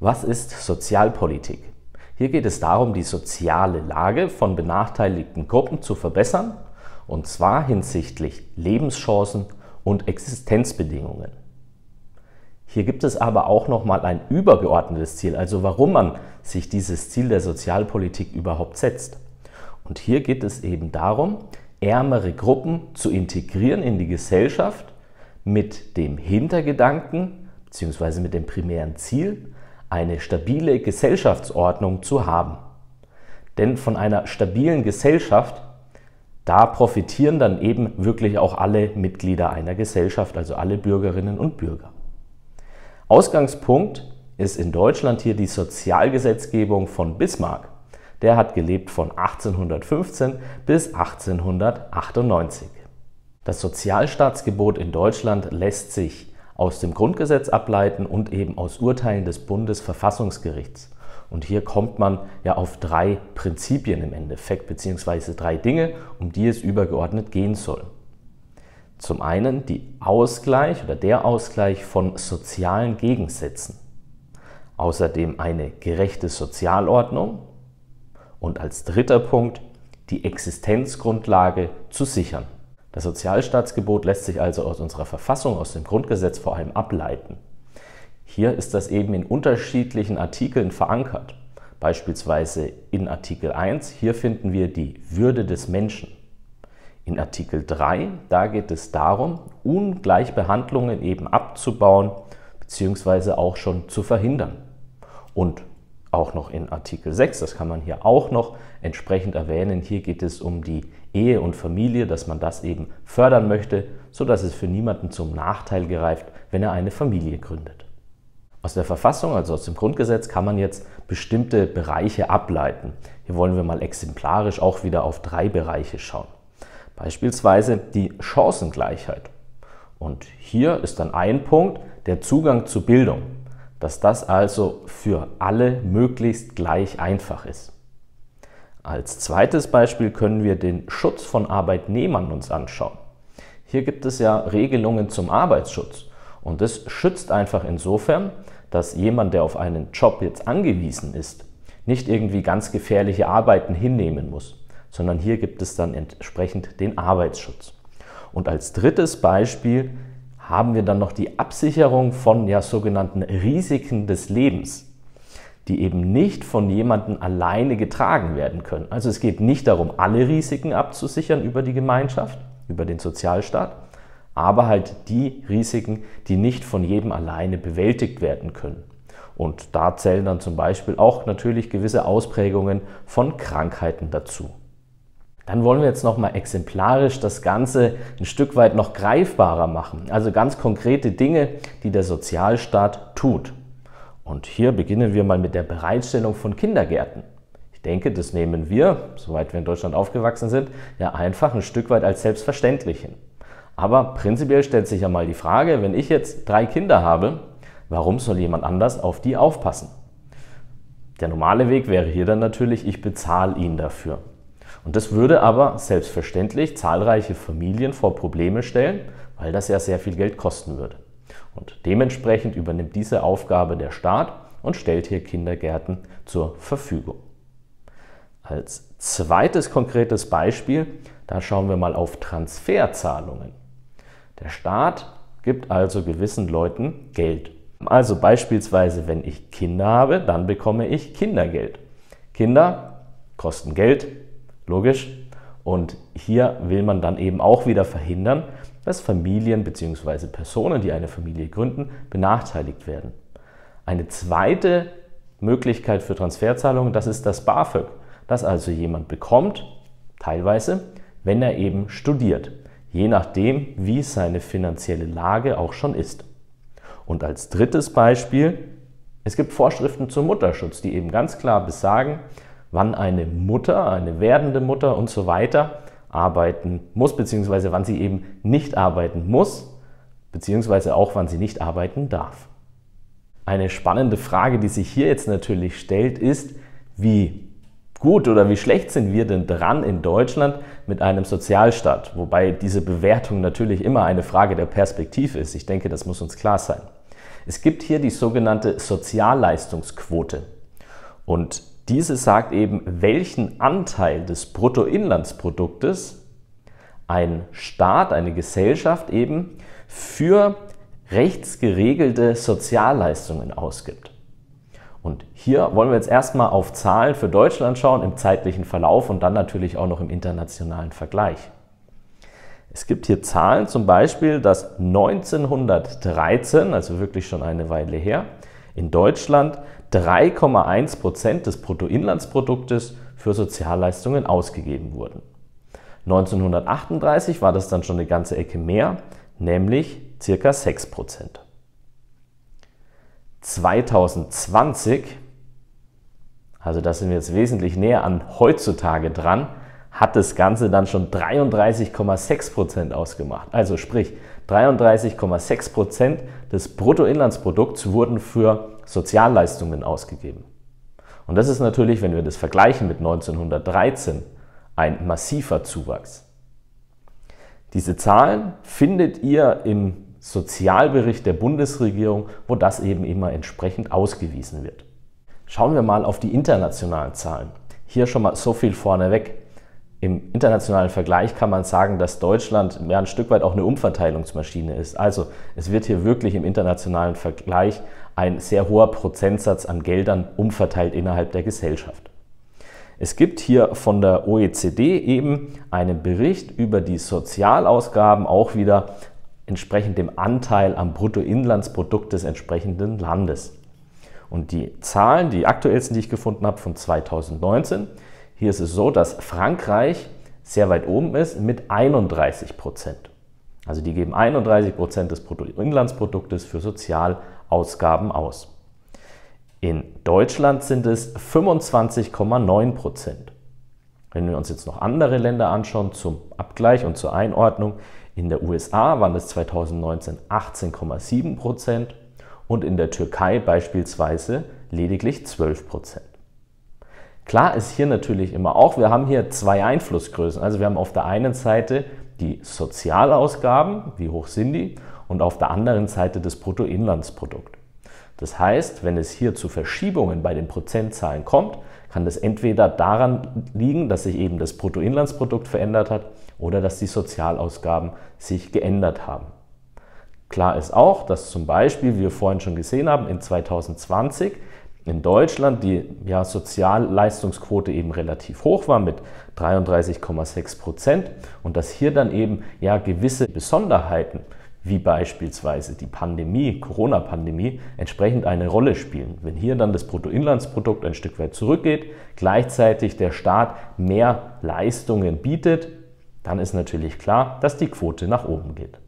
Was ist Sozialpolitik? Hier geht es darum, die soziale Lage von benachteiligten Gruppen zu verbessern, und zwar hinsichtlich Lebenschancen und Existenzbedingungen. Hier gibt es aber auch nochmal ein übergeordnetes Ziel, also warum man sich dieses Ziel der Sozialpolitik überhaupt setzt. Und hier geht es eben darum, ärmere Gruppen zu integrieren in die Gesellschaft mit dem Hintergedanken bzw. mit dem primären Ziel, eine stabile Gesellschaftsordnung zu haben. Denn von einer stabilen Gesellschaft, da profitieren dann eben wirklich auch alle Mitglieder einer Gesellschaft, also alle Bürgerinnen und Bürger. Ausgangspunkt ist in Deutschland hier die Sozialgesetzgebung von Bismarck. Der hat gelebt von 1815 bis 1898. Das Sozialstaatsgebot in Deutschland lässt sich aus dem Grundgesetz ableiten und eben aus Urteilen des Bundesverfassungsgerichts. Und hier kommt man ja auf drei Prinzipien im Endeffekt, beziehungsweise drei Dinge, um die es übergeordnet gehen soll. Zum einen die Ausgleich oder der Ausgleich von sozialen Gegensätzen. Außerdem eine gerechte Sozialordnung. Und als dritter Punkt die Existenzgrundlage zu sichern. Das Sozialstaatsgebot lässt sich also aus unserer Verfassung, aus dem Grundgesetz vor allem ableiten. Hier ist das eben in unterschiedlichen Artikeln verankert. Beispielsweise in Artikel 1, hier finden wir die Würde des Menschen. In Artikel 3, da geht es darum, Ungleichbehandlungen eben abzubauen bzw. auch schon zu verhindern. Und auch noch in Artikel 6. Das kann man hier auch noch entsprechend erwähnen. Hier geht es um die Ehe und Familie, dass man das eben fördern möchte, sodass es für niemanden zum Nachteil gereift, wenn er eine Familie gründet. Aus der Verfassung, also aus dem Grundgesetz, kann man jetzt bestimmte Bereiche ableiten. Hier wollen wir mal exemplarisch auch wieder auf drei Bereiche schauen. Beispielsweise die Chancengleichheit. Und hier ist dann ein Punkt der Zugang zu Bildung dass das also für alle möglichst gleich einfach ist. Als zweites Beispiel können wir den Schutz von Arbeitnehmern uns anschauen. Hier gibt es ja Regelungen zum Arbeitsschutz und das schützt einfach insofern, dass jemand, der auf einen Job jetzt angewiesen ist, nicht irgendwie ganz gefährliche Arbeiten hinnehmen muss, sondern hier gibt es dann entsprechend den Arbeitsschutz. Und als drittes Beispiel haben wir dann noch die Absicherung von ja, sogenannten Risiken des Lebens, die eben nicht von jemandem alleine getragen werden können. Also es geht nicht darum, alle Risiken abzusichern über die Gemeinschaft, über den Sozialstaat, aber halt die Risiken, die nicht von jedem alleine bewältigt werden können. Und da zählen dann zum Beispiel auch natürlich gewisse Ausprägungen von Krankheiten dazu. Dann wollen wir jetzt nochmal exemplarisch das Ganze ein Stück weit noch greifbarer machen. Also ganz konkrete Dinge, die der Sozialstaat tut. Und hier beginnen wir mal mit der Bereitstellung von Kindergärten. Ich denke, das nehmen wir, soweit wir in Deutschland aufgewachsen sind, ja einfach ein Stück weit als selbstverständlich hin. Aber prinzipiell stellt sich ja mal die Frage, wenn ich jetzt drei Kinder habe, warum soll jemand anders auf die aufpassen? Der normale Weg wäre hier dann natürlich, ich bezahle ihn dafür. Und das würde aber selbstverständlich zahlreiche Familien vor Probleme stellen, weil das ja sehr viel Geld kosten würde. Und dementsprechend übernimmt diese Aufgabe der Staat und stellt hier Kindergärten zur Verfügung. Als zweites konkretes Beispiel, da schauen wir mal auf Transferzahlungen. Der Staat gibt also gewissen Leuten Geld. Also beispielsweise, wenn ich Kinder habe, dann bekomme ich Kindergeld. Kinder kosten Geld, Logisch? Und hier will man dann eben auch wieder verhindern, dass Familien bzw. Personen, die eine Familie gründen, benachteiligt werden. Eine zweite Möglichkeit für Transferzahlungen, das ist das BAföG, das also jemand bekommt, teilweise, wenn er eben studiert, je nachdem, wie seine finanzielle Lage auch schon ist. Und als drittes Beispiel, es gibt Vorschriften zum Mutterschutz, die eben ganz klar besagen, wann eine Mutter, eine werdende Mutter und so weiter arbeiten muss, beziehungsweise wann sie eben nicht arbeiten muss, beziehungsweise auch wann sie nicht arbeiten darf. Eine spannende Frage, die sich hier jetzt natürlich stellt, ist, wie gut oder wie schlecht sind wir denn dran in Deutschland mit einem Sozialstaat? Wobei diese Bewertung natürlich immer eine Frage der Perspektive ist. Ich denke, das muss uns klar sein. Es gibt hier die sogenannte Sozialleistungsquote. Und diese sagt eben, welchen Anteil des Bruttoinlandsproduktes ein Staat, eine Gesellschaft eben für rechtsgeregelte Sozialleistungen ausgibt. Und hier wollen wir jetzt erstmal auf Zahlen für Deutschland schauen im zeitlichen Verlauf und dann natürlich auch noch im internationalen Vergleich. Es gibt hier Zahlen, zum Beispiel, dass 1913, also wirklich schon eine Weile her, in Deutschland 3,1 Prozent des Bruttoinlandsproduktes für Sozialleistungen ausgegeben wurden. 1938 war das dann schon eine ganze Ecke mehr, nämlich circa 6 Prozent. 2020, also da sind wir jetzt wesentlich näher an heutzutage dran, hat das Ganze dann schon 33,6 Prozent ausgemacht. Also sprich, 33,6 Prozent des Bruttoinlandsprodukts wurden für Sozialleistungen ausgegeben. Und das ist natürlich, wenn wir das vergleichen mit 1913, ein massiver Zuwachs. Diese Zahlen findet ihr im Sozialbericht der Bundesregierung, wo das eben immer entsprechend ausgewiesen wird. Schauen wir mal auf die internationalen Zahlen. Hier schon mal so viel vorneweg. Im internationalen Vergleich kann man sagen, dass Deutschland ja ein Stück weit auch eine Umverteilungsmaschine ist. Also es wird hier wirklich im internationalen Vergleich ein sehr hoher Prozentsatz an Geldern umverteilt innerhalb der Gesellschaft. Es gibt hier von der OECD eben einen Bericht über die Sozialausgaben, auch wieder entsprechend dem Anteil am Bruttoinlandsprodukt des entsprechenden Landes. Und die Zahlen, die aktuellsten, die ich gefunden habe von 2019, hier ist es so, dass Frankreich sehr weit oben ist mit 31 Prozent. Also die geben 31 Prozent des Bruttoinlandsproduktes für Sozialausgaben aus. In Deutschland sind es 25,9 Prozent. Wenn wir uns jetzt noch andere Länder anschauen zum Abgleich und zur Einordnung, in der USA waren es 2019 18,7 Prozent und in der Türkei beispielsweise lediglich 12 Prozent. Klar ist hier natürlich immer auch, wir haben hier zwei Einflussgrößen. Also wir haben auf der einen Seite die Sozialausgaben, wie hoch sind die, und auf der anderen Seite das Bruttoinlandsprodukt. Das heißt, wenn es hier zu Verschiebungen bei den Prozentzahlen kommt, kann das entweder daran liegen, dass sich eben das Bruttoinlandsprodukt verändert hat oder dass die Sozialausgaben sich geändert haben. Klar ist auch, dass zum Beispiel, wie wir vorhin schon gesehen haben, in 2020 in Deutschland die ja, Sozialleistungsquote eben relativ hoch war mit 33,6 Prozent und dass hier dann eben ja gewisse Besonderheiten wie beispielsweise die Pandemie, Corona-Pandemie, entsprechend eine Rolle spielen. Wenn hier dann das Bruttoinlandsprodukt ein Stück weit zurückgeht, gleichzeitig der Staat mehr Leistungen bietet, dann ist natürlich klar, dass die Quote nach oben geht.